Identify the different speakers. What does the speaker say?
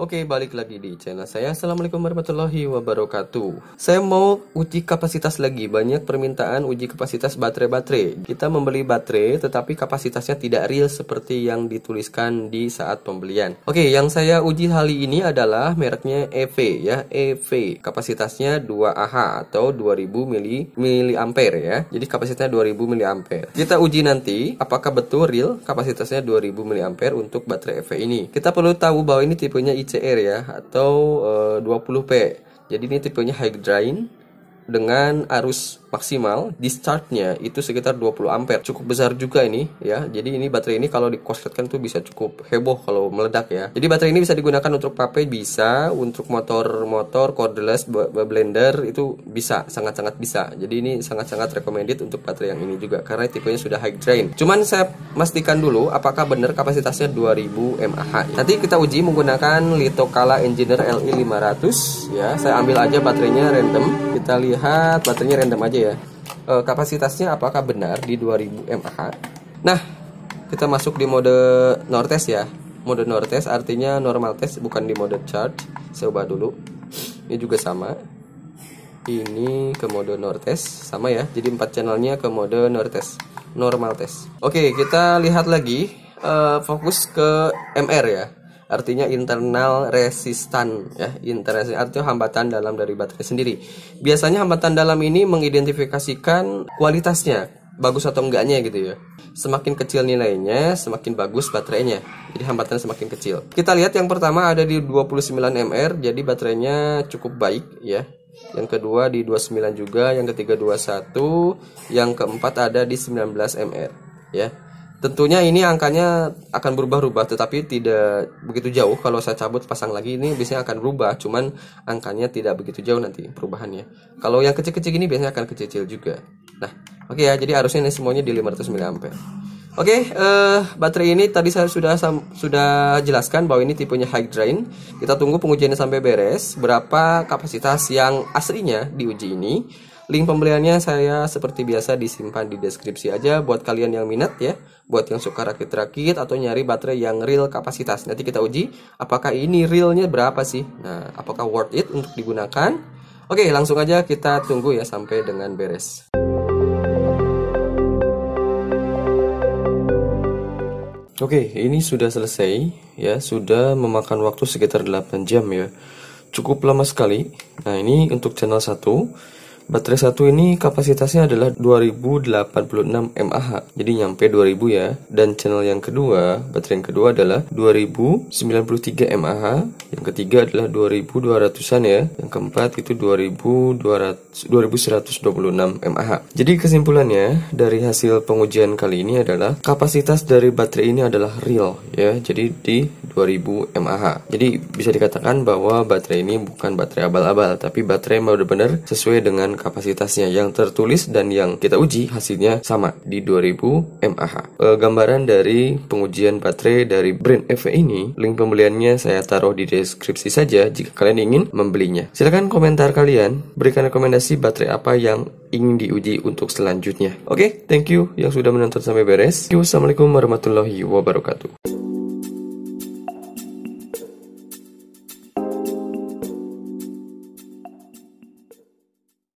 Speaker 1: Oke, balik lagi di channel saya. Assalamualaikum warahmatullahi wabarakatuh. Saya mau uji kapasitas lagi. Banyak permintaan uji kapasitas baterai-baterai. Kita membeli baterai, tetapi kapasitasnya tidak real seperti yang dituliskan di saat pembelian. Oke, yang saya uji kali ini adalah mereknya EV ya, EV. Kapasitasnya 2 Ah atau 2000 mili mili ampere ya. Jadi kapasitasnya 2000 mili ampere. Kita uji nanti apakah betul real kapasitasnya 2000 mili ampere untuk baterai EV ini. Kita perlu tahu bahwa ini tipenya ICR ya atau eh, uh, 20P. Jadi ini tipenya high drain dengan arus maksimal discharge-nya itu sekitar 20 ampere. Cukup besar juga ini ya. Jadi ini baterai ini kalau dikosletkan tuh bisa cukup heboh kalau meledak ya. Jadi baterai ini bisa digunakan untuk pape bisa, untuk motor-motor cordless blender itu bisa, sangat-sangat bisa. Jadi ini sangat-sangat recommended untuk baterai yang ini juga karena tipenya sudah high drain. Cuman saya pastikan dulu apakah benar kapasitasnya 2000 mAh. Nanti kita uji menggunakan Litokala Engineer e LI 500 ya. Saya ambil aja baterainya random. Kita lihat baterainya random aja ya ya e, kapasitasnya apakah benar di 2000 mAh nah kita masuk di mode Nortes ya mode Nortes artinya normal test bukan di mode charge saya ubah dulu ini juga sama ini ke mode Nortes sama ya jadi empat channelnya ke mode Nortes normal test oke kita lihat lagi e, fokus ke MR ya artinya internal resistan ya internal artinya hambatan dalam dari baterai sendiri biasanya hambatan dalam ini mengidentifikasikan kualitasnya bagus atau enggaknya gitu ya semakin kecil nilainya semakin bagus baterainya jadi hambatan semakin kecil kita lihat yang pertama ada di 29 mR jadi baterainya cukup baik ya yang kedua di 29 juga yang ketiga 21 yang keempat ada di 19 mR ya Tentunya ini angkanya akan berubah-ubah tetapi tidak begitu jauh kalau saya cabut pasang lagi ini biasanya akan berubah cuman angkanya tidak begitu jauh nanti perubahannya. Kalau yang kecil-kecil ini biasanya akan kecil-kecil juga. Nah, oke okay ya jadi harusnya ini semuanya di 500 mAh. Oke, okay, uh, eh, baterai ini tadi saya sudah sudah jelaskan bahwa ini tipenya high drain. Kita tunggu pengujiannya sampai beres berapa kapasitas yang aslinya diuji ini. Link pembeliannya saya seperti biasa disimpan di deskripsi aja buat kalian yang minat ya. Buat yang suka rakit-rakit atau nyari baterai yang real kapasitas. Nanti kita uji apakah ini realnya berapa sih. Nah, apakah worth it untuk digunakan? Oke, langsung aja kita tunggu ya sampai dengan beres. Oke, ini sudah selesai ya, sudah memakan waktu sekitar 8 jam ya. Cukup lama sekali. Nah, ini untuk channel 1 Baterai satu ini kapasitasnya adalah 2086 mAh, jadi nyampe 2000 ya. Dan channel yang kedua, baterai yang kedua adalah 2093 mAh, yang ketiga adalah 2200-an ya, yang keempat itu 2200 2126 mAh. Jadi kesimpulannya dari hasil pengujian kali ini adalah kapasitas dari baterai ini adalah real ya, jadi di 2000 mAh. Jadi bisa dikatakan bahwa baterai ini bukan baterai abal-abal, tapi baterai benar-benar sesuai dengan kapasitasnya yang tertulis dan yang kita uji hasilnya sama di 2000 mAh. E, gambaran dari pengujian baterai dari brand EV ini, link pembeliannya saya taruh di deskripsi saja jika kalian ingin membelinya. Silahkan komentar kalian, berikan rekomendasi baterai apa yang ingin diuji untuk selanjutnya. Oke, okay, thank you yang sudah menonton sampai beres. Assalamualaikum warahmatullahi wabarakatuh.